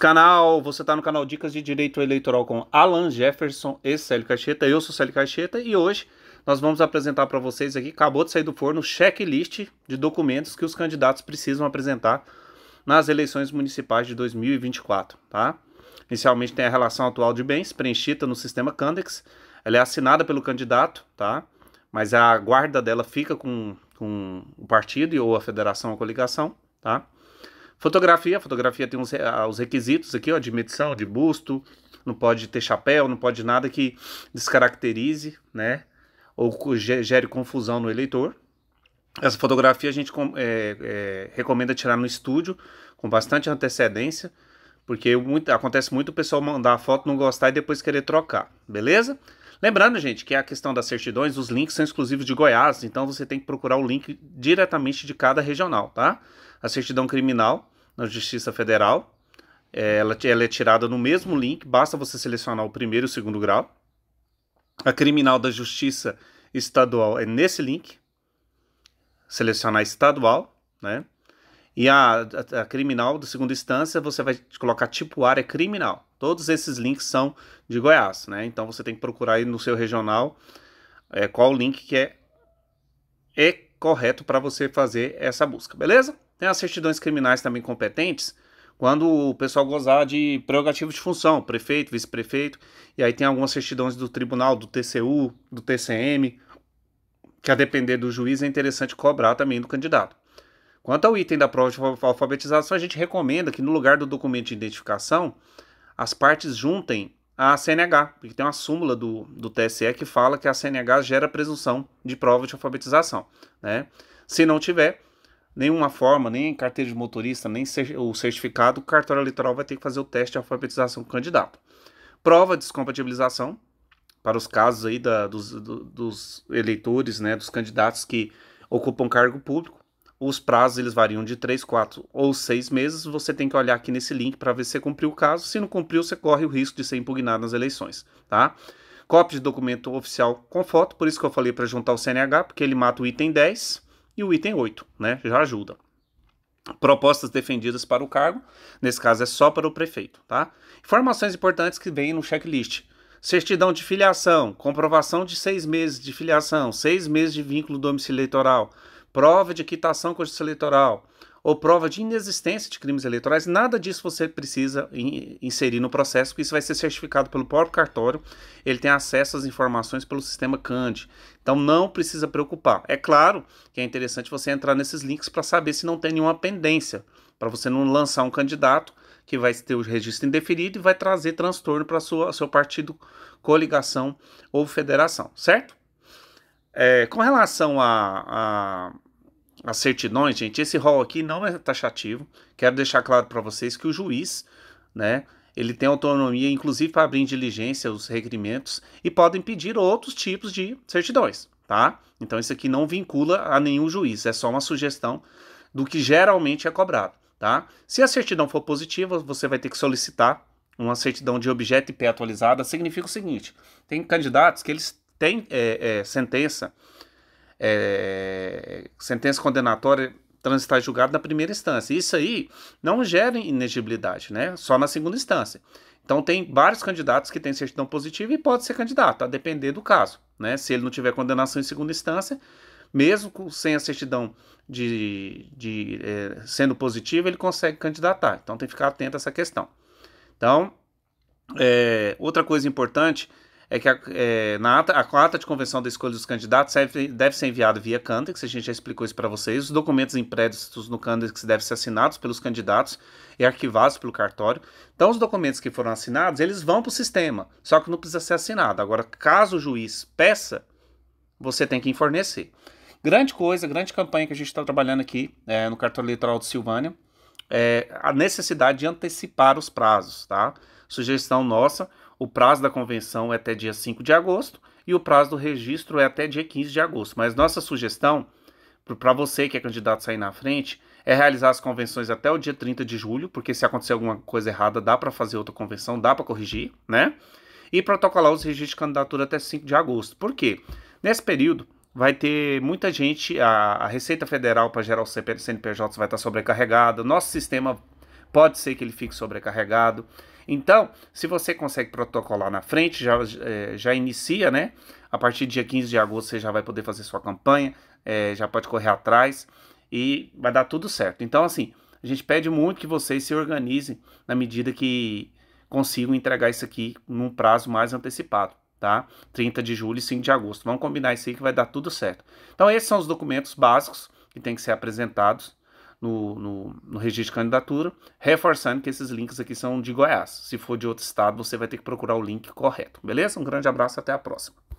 canal, você está no canal Dicas de Direito Eleitoral com Alan Jefferson e Célio Caixeta. Eu sou Célio Caixeta e hoje nós vamos apresentar para vocês aqui, acabou de sair do forno, checklist de documentos que os candidatos precisam apresentar nas eleições municipais de 2024, tá? Inicialmente tem a relação atual de bens preenchida no sistema Candex, ela é assinada pelo candidato, tá? Mas a guarda dela fica com, com o partido ou a federação ou a coligação, tá? Fotografia, a fotografia tem uns, os ah, requisitos aqui, ó, de medição, de busto, não pode ter chapéu, não pode nada que descaracterize, né? Ou gere confusão no eleitor. Essa fotografia a gente é, é, recomenda tirar no estúdio, com bastante antecedência, porque muito, acontece muito o pessoal mandar a foto, não gostar e depois querer trocar, beleza? Lembrando, gente, que é a questão das certidões, os links são exclusivos de Goiás, então você tem que procurar o link diretamente de cada regional, tá? A certidão criminal, na Justiça Federal. É, ela, ela é tirada no mesmo link, basta você selecionar o primeiro e o segundo grau. A criminal da Justiça Estadual é nesse link, selecionar estadual, né? E a, a, a, criminal de segunda instância, você vai colocar tipo área é criminal. Todos esses links são de Goiás, né? Então você tem que procurar aí no seu regional é, qual link que é, é correto para você fazer essa busca, beleza? Tem as certidões criminais também competentes, quando o pessoal gozar de prerrogativo de função, prefeito, vice-prefeito, e aí tem algumas certidões do tribunal, do TCU, do TCM, que a depender do juiz é interessante cobrar também do candidato. Quanto ao item da prova de alfabetização, a gente recomenda que no lugar do documento de identificação, as partes juntem a CNH, porque tem uma súmula do, do TSE que fala que a CNH gera presunção de prova de alfabetização. Né? Se não tiver, nenhuma forma, nem carteira de motorista, nem o certificado, o cartório eleitoral vai ter que fazer o teste de alfabetização do candidato. Prova de descompatibilização para os casos aí da, dos, do, dos eleitores, né, dos candidatos que ocupam cargo público. Os prazos eles variam de 3, 4 ou 6 meses. Você tem que olhar aqui nesse link para ver se cumpriu o caso. Se não cumpriu, você corre o risco de ser impugnado nas eleições, tá? Cópia de documento oficial com foto, por isso que eu falei para juntar o CNH, porque ele mata o item 10 e o item 8, né? Já ajuda. Propostas defendidas para o cargo, nesse caso é só para o prefeito, tá? Informações importantes que vêm no checklist. Certidão de filiação, comprovação de seis meses de filiação, seis meses de vínculo domiciliar domicílio eleitoral, prova de quitação com justiça eleitoral, ou prova de inexistência de crimes eleitorais, nada disso você precisa inserir no processo, porque isso vai ser certificado pelo próprio cartório, ele tem acesso às informações pelo sistema CAND. Então não precisa preocupar. É claro que é interessante você entrar nesses links para saber se não tem nenhuma pendência, para você não lançar um candidato que vai ter o registro indeferido e vai trazer transtorno para sua seu partido, coligação ou federação, certo? É, com relação a, a as certidões, gente, esse rol aqui não é taxativo. Quero deixar claro para vocês que o juiz, né, ele tem autonomia, inclusive para abrir diligência, os requerimentos, e podem pedir outros tipos de certidões, tá? Então isso aqui não vincula a nenhum juiz, é só uma sugestão do que geralmente é cobrado, tá? Se a certidão for positiva, você vai ter que solicitar uma certidão de objeto IP atualizada. Significa o seguinte: tem candidatos que eles têm é, é, sentença é, sentença condenatória transitar julgado na primeira instância. Isso aí não gera inegibilidade, né? Só na segunda instância. Então tem vários candidatos que têm certidão positiva e pode ser candidato, a depender do caso, né? Se ele não tiver condenação em segunda instância, mesmo sem a certidão de, de é, sendo positiva, ele consegue candidatar. Então tem que ficar atento a essa questão. Então, é, outra coisa importante é que a, é, na ata, a ata de convenção da escolha dos candidatos deve, deve ser enviada via Cantex, a gente já explicou isso para vocês. Os documentos impressos no Cantex devem ser assinados pelos candidatos e arquivados pelo cartório. Então, os documentos que foram assinados, eles vão para o sistema, só que não precisa ser assinado. Agora, caso o juiz peça, você tem que fornecer. Grande coisa, grande campanha que a gente está trabalhando aqui é, no cartório eleitoral de Silvânia, é a necessidade de antecipar os prazos, tá? Sugestão nossa, o prazo da convenção é até dia 5 de agosto e o prazo do registro é até dia 15 de agosto. Mas nossa sugestão para você que é candidato sair na frente é realizar as convenções até o dia 30 de julho, porque se acontecer alguma coisa errada, dá para fazer outra convenção, dá para corrigir, né? E protocolar os registros de candidatura até 5 de agosto. Por quê? Nesse período, vai ter muita gente, a, a Receita Federal para gerar o CNPJ vai estar sobrecarregada, nosso sistema pode ser que ele fique sobrecarregado. Então, se você consegue protocolar na frente, já, é, já inicia, né? A partir do dia 15 de agosto você já vai poder fazer sua campanha, é, já pode correr atrás e vai dar tudo certo. Então, assim, a gente pede muito que vocês se organizem na medida que consigam entregar isso aqui num prazo mais antecipado, tá? 30 de julho e 5 de agosto. Vamos combinar isso aí que vai dar tudo certo. Então, esses são os documentos básicos que têm que ser apresentados no, no, no registro de candidatura, reforçando que esses links aqui são de Goiás. Se for de outro estado, você vai ter que procurar o link correto, beleza? Um grande abraço e até a próxima.